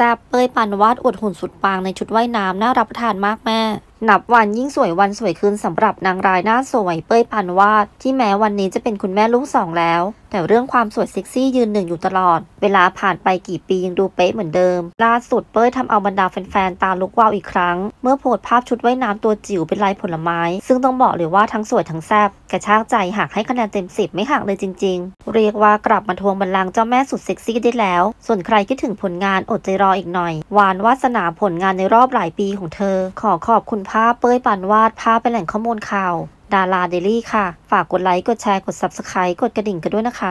ซบเป้ยปานวาดอวดหุ่นสุดปังในชุดว่ายน้ำน่ารับประทานมากแม่นับวันยิ่งสวยวันสวยคืนสำหรับนางร้ายหน้าสวยเป้ยพันวาดที่แม้วันนี้จะเป็นคุณแม่ลูกสองแล้ว แต่เรื่องความสวยเซ็กซี่ยืนหนึ่งอยู่ตลอด เวลาผ่านไปกี่ปียังดูเป๊ะเหมือนเดิมล่าสุดเป้ยทำเอาบรรดาแฟนๆตาลุกวาวอีกครั้ง เมื่อโพสภาพชุดว่ายน้ำตัวจิ๋วเป็นลายผลไม้ ซึ่งต้องบอกเลยว่าทั้งสวยทั้งแซ่บกระชากใจหากให้คะแนนเต็มสิบไม่ห่างเลยจริงๆ เรียกว่ากลับมาทวงบัลลังก์เจ้าแม่สุดเซ็กซี่ได้แล้ว ส่วนใครคิดถึงผลงานอดใจรออีกหน่อยวานวาสนาผลงานในรอบหลายปีของเธอ ขอขอบคุณภาพเป้ยปั่นวาดภาพเป็นแหล่งข้อมูลข่าว ดาราเดลี่ค่ะ ฝากกดไลค์ กดแชร์ กด Subscribe กดกระดิ่งกันด้วยนะคะ